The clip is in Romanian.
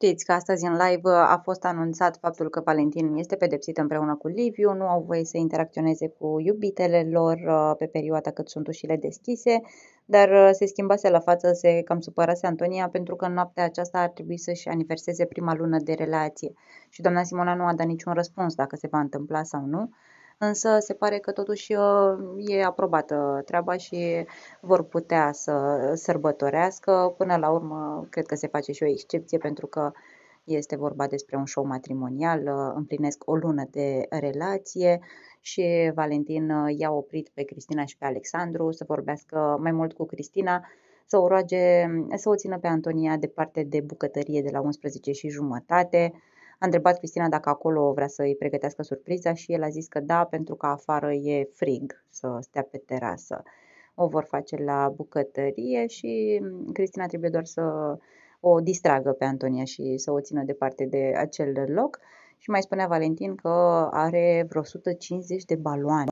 Știți că astăzi în live uh, a fost anunțat faptul că Valentin este pedepsit împreună cu Liviu, nu au voie să interacționeze cu iubitele lor uh, pe perioada cât sunt ușile deschise, dar uh, se schimbase la față, se cam supărase Antonia pentru că în noaptea aceasta ar trebui să-și aniverseze prima lună de relație și doamna Simona nu a dat niciun răspuns dacă se va întâmpla sau nu însă se pare că totuși uh, e aprobată treaba și vor putea să sărbătorească. Până la urmă, cred că se face și o excepție pentru că este vorba despre un show matrimonial, uh, împlinesc o lună de relație și Valentin uh, i-a oprit pe Cristina și pe Alexandru să vorbească mai mult cu Cristina, să o roage să o țină pe Antonia departe de bucătărie de la 11 și jumătate, a întrebat Cristina dacă acolo vrea să îi pregătească surpriza și el a zis că da, pentru că afară e frig să stea pe terasă. O vor face la bucătărie și mm, Cristina trebuie doar să o distragă pe Antonia și să o țină departe de acel loc. Și mai spunea Valentin că are vreo 150 de baloane.